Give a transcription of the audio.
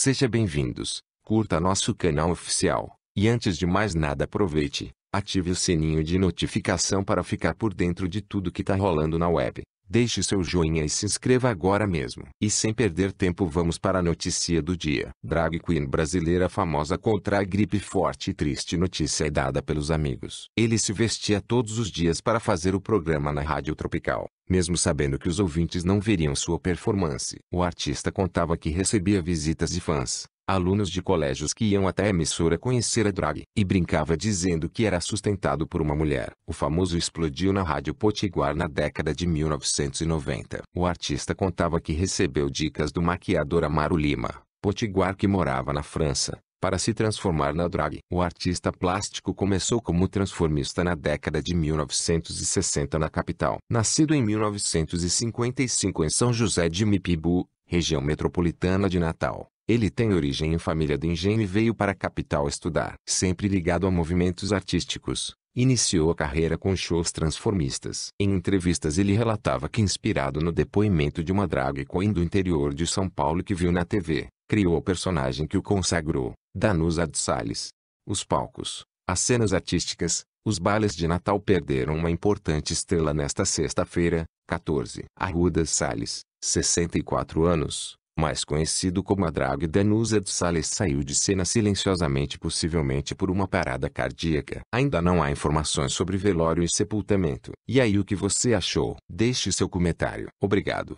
Seja bem-vindos, curta nosso canal oficial, e antes de mais nada aproveite, ative o sininho de notificação para ficar por dentro de tudo que tá rolando na web. Deixe seu joinha e se inscreva agora mesmo. E sem perder tempo vamos para a notícia do dia. Drag queen brasileira famosa contra a gripe forte e triste notícia é dada pelos amigos. Ele se vestia todos os dias para fazer o programa na Rádio Tropical mesmo sabendo que os ouvintes não veriam sua performance. O artista contava que recebia visitas de fãs, alunos de colégios que iam até a emissora conhecer a drag, e brincava dizendo que era sustentado por uma mulher. O famoso explodiu na Rádio Potiguar na década de 1990. O artista contava que recebeu dicas do maquiador Amaro Lima, Potiguar que morava na França, para se transformar na drag, o artista plástico começou como transformista na década de 1960 na capital. Nascido em 1955 em São José de Mipibu, região metropolitana de Natal. Ele tem origem em família de engenho e veio para a capital estudar. Sempre ligado a movimentos artísticos, iniciou a carreira com shows transformistas. Em entrevistas ele relatava que inspirado no depoimento de uma drag queen do interior de São Paulo que viu na TV, criou o personagem que o consagrou, Danusa de Sales. Os palcos, as cenas artísticas, os bailes de Natal perderam uma importante estrela nesta sexta-feira, 14. Arruda Sales, 64 anos, mais conhecido como a drag Danusa de Sales saiu de cena silenciosamente possivelmente por uma parada cardíaca. Ainda não há informações sobre velório e sepultamento. E aí o que você achou? Deixe seu comentário. Obrigado.